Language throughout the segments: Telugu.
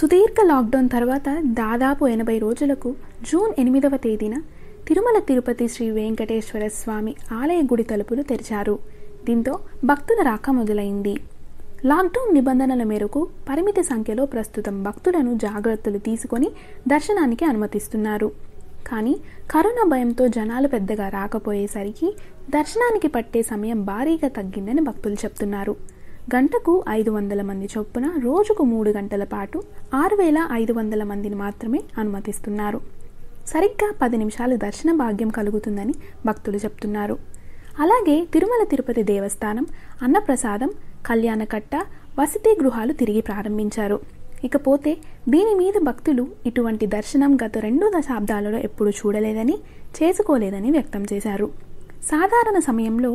సుదీర్ఘ లాక్డౌన్ తర్వాత దాదాపు ఎనభై రోజులకు జూన్ ఎనిమిదవ తేదీన తిరుమల తిరుపతి శ్రీ వెంకటేశ్వర స్వామి ఆలయ గుడి తలుపులు తెరిచారు దీంతో భక్తుల రాక మొదలైంది లాక్డౌన్ నిబంధనల మేరకు పరిమిత సంఖ్యలో ప్రస్తుతం భక్తులను జాగ్రత్తలు తీసుకొని దర్శనానికి అనుమతిస్తున్నారు కానీ కరోనా భయంతో జనాలు పెద్దగా రాకపోయేసరికి దర్శనానికి పట్టే సమయం భారీగా తగ్గిందని భక్తులు చెప్తున్నారు గంటకు ఐదు వందల మంది చొప్పున రోజుకు మూడు గంటల పాటు ఆరు వేల ఐదు వందల మందిని మాత్రమే అనుమతిస్తున్నారు సరిగ్గా పది నిమిషాలు దర్శన భాగ్యం కలుగుతుందని భక్తులు చెప్తున్నారు అలాగే తిరుమల తిరుపతి దేవస్థానం అన్నప్రసాదం కళ్యాణకట్ట వసతి గృహాలు తిరిగి ప్రారంభించారు ఇకపోతే దీని మీద భక్తులు ఇటువంటి దర్శనం గత రెండు దశాబ్దాలలో ఎప్పుడూ చూడలేదని చేసుకోలేదని వ్యక్తం చేశారు సాధారణ సమయంలో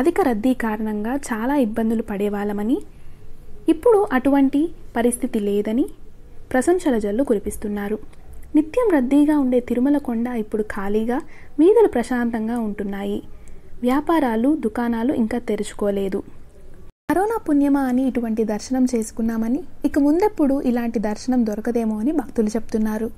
అధిక రద్దీ కారణంగా చాలా ఇబ్బందులు పడేవాళ్ళమని ఇప్పుడు అటువంటి పరిస్థితి లేదని ప్రశంసల జల్లు కురిపిస్తున్నారు నిత్యం రద్దీగా ఉండే తిరుమల కొండ ఇప్పుడు ఖాళీగా వీధులు ప్రశాంతంగా ఉంటున్నాయి వ్యాపారాలు దుకాణాలు ఇంకా తెరుచుకోలేదు కరోనా పుణ్యమా అని ఇటువంటి దర్శనం చేసుకున్నామని ఇక ముందెప్పుడు ఇలాంటి దర్శనం దొరకదేమో అని భక్తులు చెప్తున్నారు